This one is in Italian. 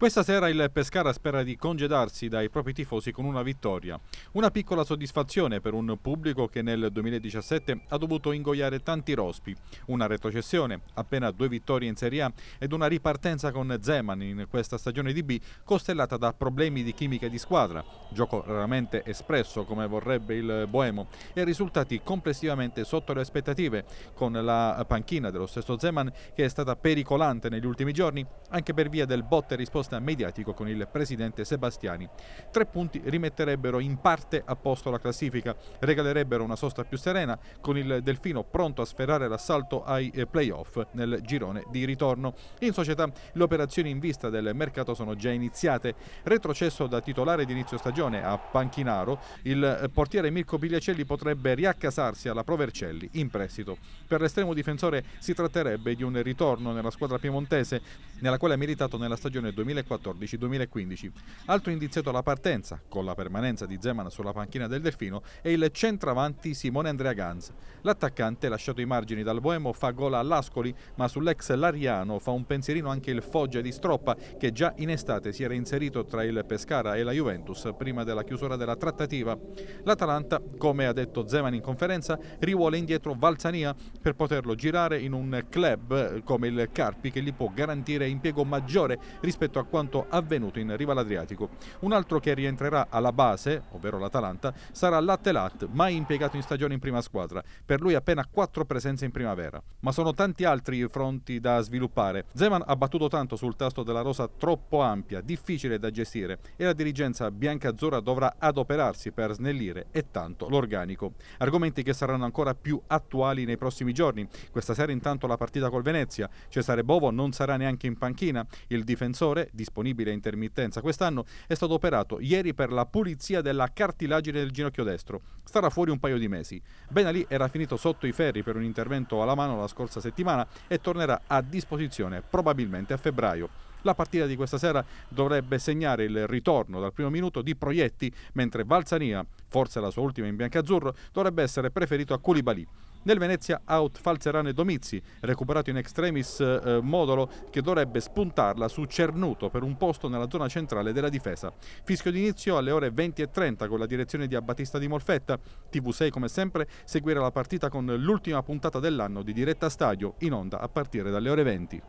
Questa sera il Pescara spera di congedarsi dai propri tifosi con una vittoria. Una piccola soddisfazione per un pubblico che nel 2017 ha dovuto ingoiare tanti rospi. Una retrocessione, appena due vittorie in Serie A ed una ripartenza con Zeman in questa stagione di B costellata da problemi di chimica di squadra, gioco raramente espresso come vorrebbe il Boemo e risultati complessivamente sotto le aspettative con la panchina dello stesso Zeman che è stata pericolante negli ultimi giorni anche per via del botte risposta intervista mediatico con il presidente Sebastiani. Tre punti rimetterebbero in parte a posto la classifica, regalerebbero una sosta più serena con il Delfino pronto a sferrare l'assalto ai eh, playoff nel girone di ritorno. In società le operazioni in vista del mercato sono già iniziate. Retrocesso da titolare d'inizio stagione a Panchinaro, il eh, portiere Mirko Pigliacelli potrebbe riaccasarsi alla Provercelli in prestito. Per l'estremo difensore si tratterebbe di un ritorno nella squadra piemontese nella quale ha militato nella stagione 2020 2014-2015. Altro indiziato alla partenza, con la permanenza di Zeman sulla panchina del Delfino, è il centravanti Simone Andrea Ganz. L'attaccante, lasciato ai margini dal Boemo, fa gola all'Ascoli, ma sull'ex Lariano fa un pensierino anche il Foggia di Stroppa, che già in estate si era inserito tra il Pescara e la Juventus prima della chiusura della trattativa. L'Atalanta, come ha detto Zeman in conferenza, rivuole indietro Valzania per poterlo girare in un club eh, come il Carpi che gli può garantire impiego maggiore rispetto a quanto avvenuto in riva all'Adriatico. Un altro che rientrerà alla base, ovvero l'Atalanta, sarà Lattelat, mai impiegato in stagione in prima squadra. Per lui appena quattro presenze in primavera. Ma sono tanti altri fronti da sviluppare. Zeman ha battuto tanto sul tasto della rosa troppo ampia, difficile da gestire e la dirigenza bianca-azzurra dovrà adoperarsi per snellire e tanto l'organico. Argomenti che saranno ancora più attuali nei prossimi giorni. Questa sera intanto la partita col Venezia. Cesare Bovo non sarà neanche in panchina. Il difensore disponibile a intermittenza quest'anno, è stato operato ieri per la pulizia della cartilagine del ginocchio destro. Starà fuori un paio di mesi. Ben Ali era finito sotto i ferri per un intervento alla mano la scorsa settimana e tornerà a disposizione probabilmente a febbraio. La partita di questa sera dovrebbe segnare il ritorno dal primo minuto di Proietti, mentre Valsania, forse la sua ultima in bianco-azzurro, dovrebbe essere preferito a Koulibaly. Nel Venezia out Falzerane e Domizi, recuperato in extremis eh, Modolo che dovrebbe spuntarla su Cernuto per un posto nella zona centrale della difesa. Fischio d'inizio alle ore 20.30 con la direzione di Abbattista di Molfetta. TV6 come sempre seguirà la partita con l'ultima puntata dell'anno di Diretta Stadio in onda a partire dalle ore 20.